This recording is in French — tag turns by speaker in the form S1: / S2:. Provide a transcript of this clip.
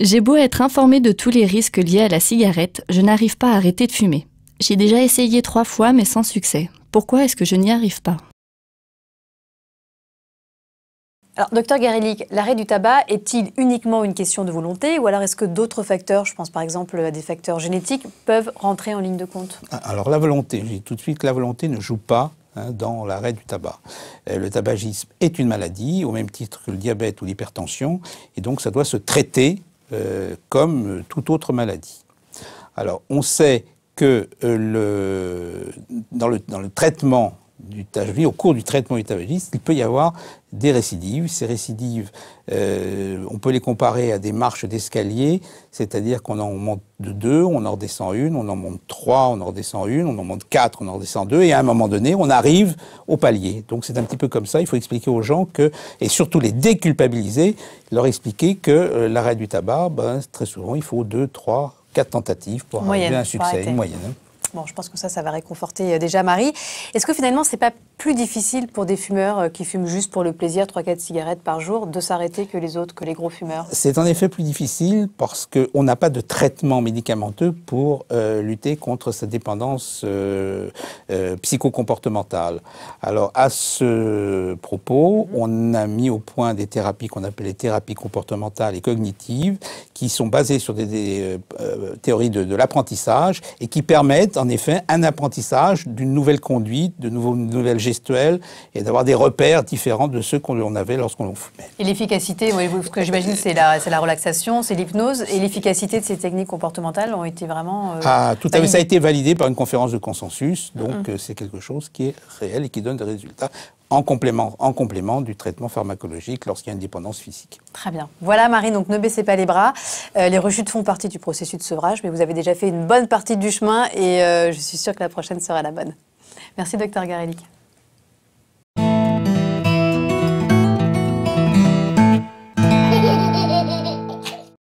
S1: J'ai beau être informé de tous les risques liés à la cigarette, je n'arrive pas à arrêter de fumer. J'ai déjà essayé trois fois mais sans succès. Pourquoi est-ce que je n'y arrive pas alors, docteur Garelli, l'arrêt du tabac est-il uniquement une question de volonté ou alors est-ce que d'autres facteurs, je pense par exemple à des facteurs génétiques, peuvent rentrer en ligne de compte
S2: ah, Alors, la volonté, je dis tout de suite, la volonté ne joue pas hein, dans l'arrêt du tabac. Euh, le tabagisme est une maladie, au même titre que le diabète ou l'hypertension, et donc ça doit se traiter euh, comme toute autre maladie. Alors, on sait que euh, le, dans, le, dans le traitement du vie au cours du traitement du tabagisme, il peut y avoir des récidives. Ces récidives, euh, on peut les comparer à des marches d'escalier, c'est-à-dire qu'on en monte de deux, on en redescend une, on en monte trois, on en redescend une, on en monte quatre, on en redescend deux, et à un moment donné, on arrive au palier. Donc c'est un petit peu comme ça, il faut expliquer aux gens que, et surtout les déculpabiliser, leur expliquer que euh, l'arrêt du tabac, ben, très souvent, il faut deux, trois, quatre tentatives pour arriver à un succès, une moyenne. Hein.
S1: Bon, je pense que ça, ça va réconforter euh, déjà Marie. Est-ce que finalement, c'est pas plus difficile pour des fumeurs euh, qui fument juste pour le plaisir 3-4 cigarettes par jour de s'arrêter que les autres, que les gros fumeurs
S2: C'est en effet plus difficile parce qu'on n'a pas de traitement médicamenteux pour euh, lutter contre cette dépendance euh, psychocomportementale. Alors à ce propos, mhm. on a mis au point des thérapies qu'on appelle les thérapies comportementales et cognitives qui sont basées sur des, théories de, l'apprentissage et qui permettent en effet un apprentissage d'une nouvelle conduite, de, nouvelles de nouvelles gestuelle et d'avoir des repères différents de ceux qu'on avait lorsqu'on fumait.
S1: Et l'efficacité, ce que j'imagine, c'est la, la, relaxation, c'est l'hypnose. Et l'efficacité de ces techniques comportementales ont été vraiment. Euh, ah, tout à fait. Ça a
S2: été validé par une conférence de consensus. Mm. Donc, euh, c'est quelque chose qui est réel et qui donne des résultats en complément, en complément du traitement pharmacologique lorsqu'il y a une dépendance physique.
S1: Très bien. Voilà Marie, donc ne baissez pas les bras. Euh, les rechutes font partie du processus de sevrage, mais vous avez déjà fait une bonne partie du chemin et je suis sûre que la prochaine sera la bonne. Merci docteur Garelic.